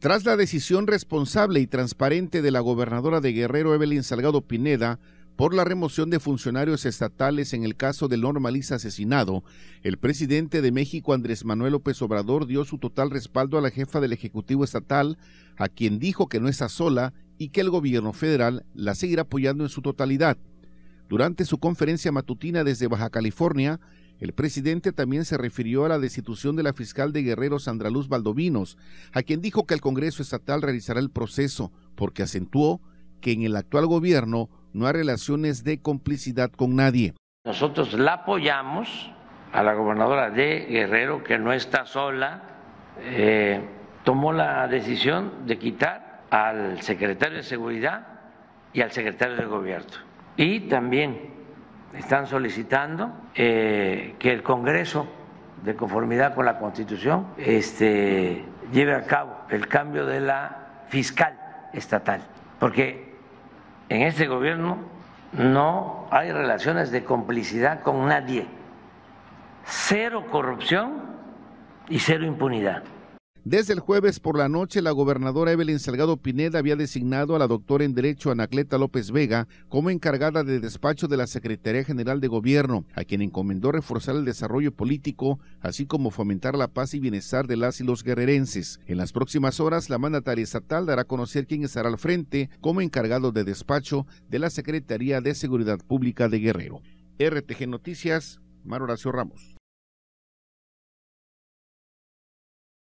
Tras la decisión responsable y transparente de la gobernadora de Guerrero Evelyn Salgado Pineda por la remoción de funcionarios estatales en el caso del normalista asesinado, el presidente de México Andrés Manuel López Obrador dio su total respaldo a la jefa del Ejecutivo Estatal, a quien dijo que no está sola y que el gobierno federal la seguirá apoyando en su totalidad. Durante su conferencia matutina desde Baja California, el presidente también se refirió a la destitución de la fiscal de Guerrero Sandra Luz Valdovinos, a quien dijo que el Congreso Estatal realizará el proceso, porque acentuó que en el actual gobierno no hay relaciones de complicidad con nadie. Nosotros la apoyamos a la gobernadora de Guerrero, que no está sola, eh, tomó la decisión de quitar al secretario de Seguridad y al secretario de Gobierno. Y también están solicitando eh, que el Congreso, de conformidad con la Constitución, este, lleve a cabo el cambio de la fiscal estatal, porque en este gobierno no hay relaciones de complicidad con nadie, cero corrupción y cero impunidad. Desde el jueves por la noche, la gobernadora Evelyn Salgado Pineda había designado a la doctora en Derecho Anacleta López Vega como encargada de despacho de la Secretaría General de Gobierno, a quien encomendó reforzar el desarrollo político, así como fomentar la paz y bienestar de las y los guerrerenses. En las próximas horas, la mandataria estatal dará a conocer quién estará al frente como encargado de despacho de la Secretaría de Seguridad Pública de Guerrero. RTG Noticias, Mar Horacio Ramos.